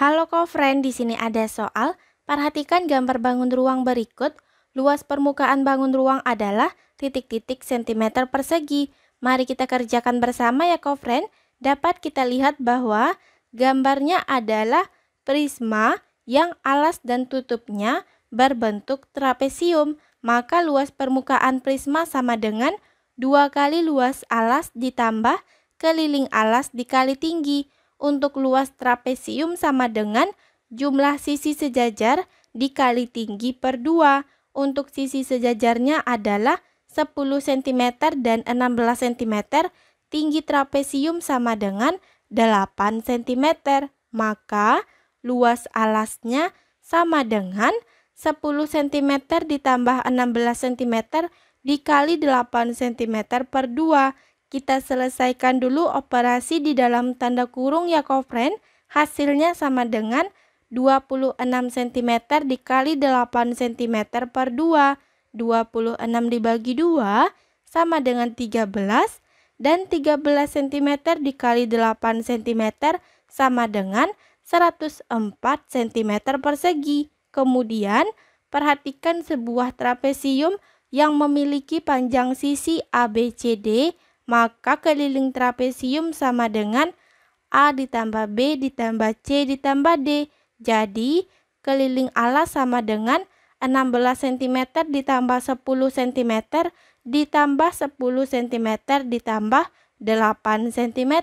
Halo friend, di sini ada soal. Perhatikan gambar bangun ruang berikut. Luas permukaan bangun ruang adalah titik-titik sentimeter persegi. Mari kita kerjakan bersama ya kau friend. Dapat kita lihat bahwa gambarnya adalah prisma yang alas dan tutupnya berbentuk trapesium. Maka luas permukaan prisma sama dengan dua kali luas alas ditambah keliling alas dikali tinggi untuk luas trapesium sama dengan jumlah sisi sejajar dikali tinggi per 2. Untuk sisi sejajarnya adalah 10 cm dan 16 cm. Tinggi trapesium sama dengan 8 cm. Maka luas alasnya sama dengan 10 cm ditambah 16 cm dikali 8 cm per 2 kita selesaikan dulu operasi di dalam tanda kurung ya kofren. Hasilnya sama dengan 26 cm dikali 8 cm per 2. 26 dibagi 2 sama dengan 13 dan 13 cm dikali 8 cm sama dengan 104 cm persegi. Kemudian, perhatikan sebuah trapesium yang memiliki panjang sisi ABCD maka keliling trapesium sama dengan A ditambah B ditambah C ditambah D. Jadi, keliling alas sama dengan 16 cm ditambah 10 cm ditambah 10 cm ditambah 8 cm.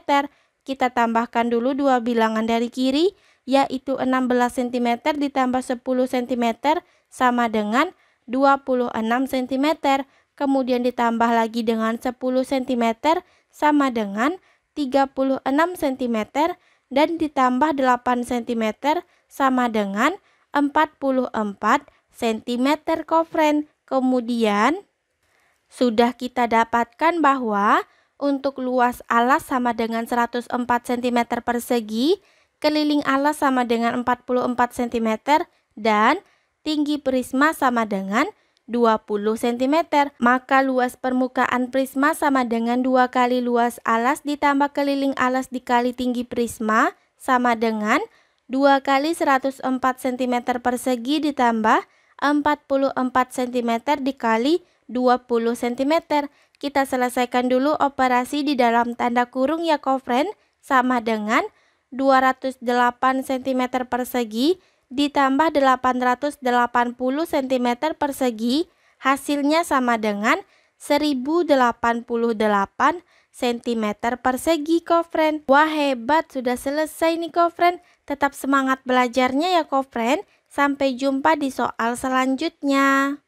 Kita tambahkan dulu dua bilangan dari kiri, yaitu 16 cm ditambah 10 cm sama dengan 26 cm kemudian ditambah lagi dengan 10 cm sama dengan 36 cm dan ditambah 8 cm sama dengan 44 cm kofren. Kemudian sudah kita dapatkan bahwa untuk luas alas sama dengan 104 cm persegi, keliling alas sama dengan 44 cm, dan tinggi prisma sama dengan 20 cm, maka luas permukaan prisma sama dengan dua kali luas alas ditambah keliling alas dikali tinggi prisma sama dengan 2 kali 104 cm persegi ditambah 44 cm dikali 20 cm. Kita selesaikan dulu operasi di dalam tanda kurung ya kofren sama dengan 208 cm persegi ditambah 880 cm persegi hasilnya sama dengan 1088 cm persegi kofren. Wah hebat sudah selesai nih kofren. Tetap semangat belajarnya ya kofren. Sampai jumpa di soal selanjutnya.